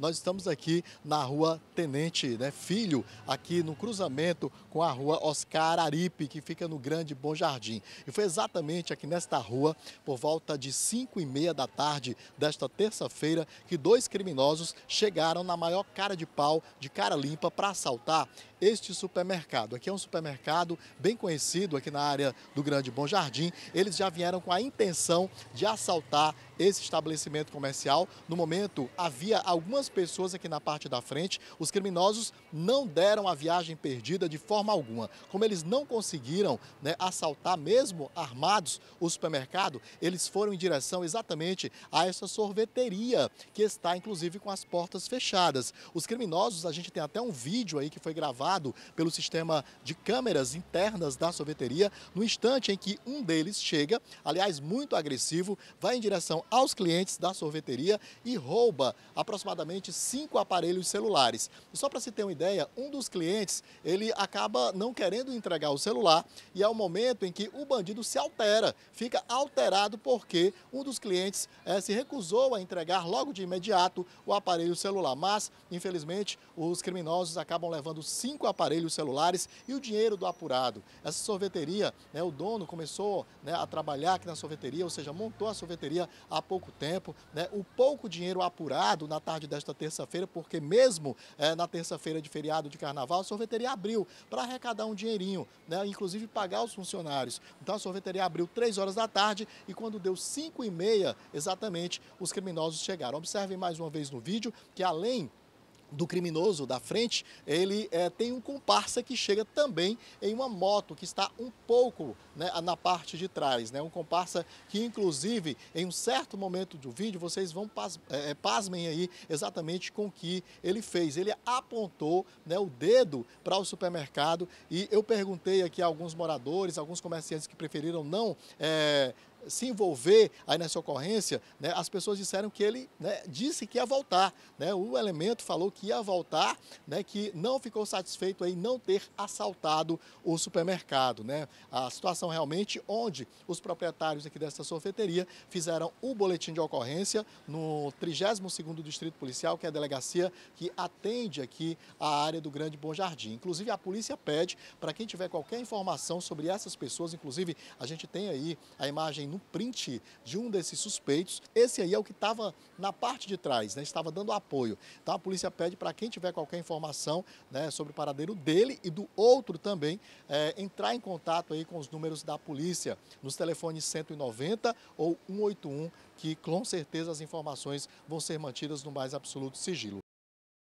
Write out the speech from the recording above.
Nós estamos aqui na rua Tenente né, Filho, aqui no cruzamento com a rua Oscar Aripe, que fica no Grande Bom Jardim. E foi exatamente aqui nesta rua, por volta de 5 e meia da tarde desta terça-feira, que dois criminosos chegaram na maior cara de pau, de cara limpa, para assaltar este supermercado. Aqui é um supermercado bem conhecido aqui na área do Grande Bom Jardim. Eles já vieram com a intenção de assaltar esse estabelecimento comercial. No momento, havia algumas pessoas aqui na parte da frente. Os criminosos não deram a viagem perdida de forma alguma. Como eles não conseguiram né, assaltar, mesmo armados, o supermercado, eles foram em direção exatamente a essa sorveteria, que está inclusive com as portas fechadas. Os criminosos, a gente tem até um vídeo aí que foi gravado pelo sistema de câmeras internas da sorveteria, no instante em que um deles chega, aliás, muito agressivo, vai em direção aos clientes da sorveteria e rouba aproximadamente cinco aparelhos celulares. E só para se ter uma ideia, um dos clientes ele acaba não querendo entregar o celular e é o momento em que o bandido se altera, fica alterado porque um dos clientes é, se recusou a entregar logo de imediato o aparelho celular. Mas, infelizmente, os criminosos acabam levando cinco aparelhos celulares e o dinheiro do apurado. Essa sorveteria, né, o dono começou né, a trabalhar aqui na sorveteria, ou seja, montou a sorveteria pouco tempo, né, o pouco dinheiro apurado na tarde desta terça-feira, porque mesmo é, na terça-feira de feriado de carnaval, a sorveteria abriu para arrecadar um dinheirinho, né, inclusive pagar os funcionários. Então a sorveteria abriu três horas da tarde e quando deu cinco e meia exatamente, os criminosos chegaram. Observem mais uma vez no vídeo que além do criminoso da frente, ele é, tem um comparsa que chega também em uma moto que está um pouco né, na parte de trás. Né? Um comparsa que, inclusive, em um certo momento do vídeo, vocês vão pas, é, pasmem aí exatamente com o que ele fez. Ele apontou né, o dedo para o supermercado e eu perguntei aqui a alguns moradores, alguns comerciantes que preferiram não é, se envolver aí nessa ocorrência, né, as pessoas disseram que ele né, disse que ia voltar. Né, o elemento falou que ia voltar, né, que não ficou satisfeito em não ter assaltado o supermercado. Né. A situação realmente onde os proprietários aqui dessa sorveteria fizeram o um boletim de ocorrência no 32º Distrito Policial, que é a delegacia que atende aqui a área do Grande Bom Jardim. Inclusive, a polícia pede para quem tiver qualquer informação sobre essas pessoas, inclusive a gente tem aí a imagem no print de um desses suspeitos. Esse aí é o que estava na parte de trás, né? estava dando apoio. Então a polícia pede para quem tiver qualquer informação né, sobre o paradeiro dele e do outro também, é, entrar em contato aí com os números da polícia, nos telefones 190 ou 181, que com certeza as informações vão ser mantidas no mais absoluto sigilo.